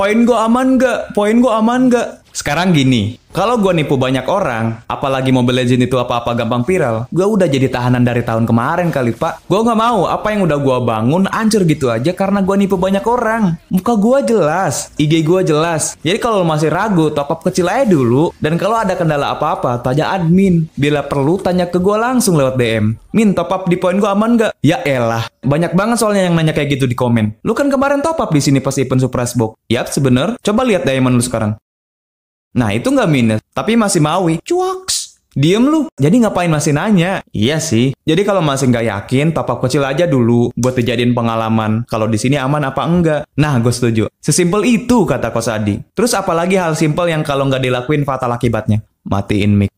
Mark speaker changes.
Speaker 1: poin gua aman gak poin gua aman gak sekarang gini, kalau gue nipu banyak orang, apalagi Mobile Legends itu apa-apa gampang viral, gue udah jadi tahanan dari tahun kemarin kali pak. Gue nggak mau apa yang udah gue bangun hancur gitu aja karena gue nipu banyak orang. Muka gue jelas, IG gue jelas. Jadi kalau lo masih ragu, top up kecil aja dulu. Dan kalau ada kendala apa-apa, tanya admin. Bila perlu, tanya ke gue langsung lewat DM. Min, top up di poin gue aman nggak? Ya elah, banyak banget soalnya yang nanya kayak gitu di komen. Lu kan kemarin top up di sini pas event Supra box. Yap, sebener. Coba lihat diamond lu sekarang. Nah itu nggak minus, tapi masih maui Cuaks, diem lu. Jadi ngapain masih nanya? Iya sih. Jadi kalau masih nggak yakin, top kecil aja dulu buat dijadiin pengalaman. Kalau di sini aman apa enggak? Nah, gue setuju. Sesimpel itu kata Kosadi. Terus apalagi hal simpel yang kalau nggak dilakuin fatal akibatnya? Matiin mic.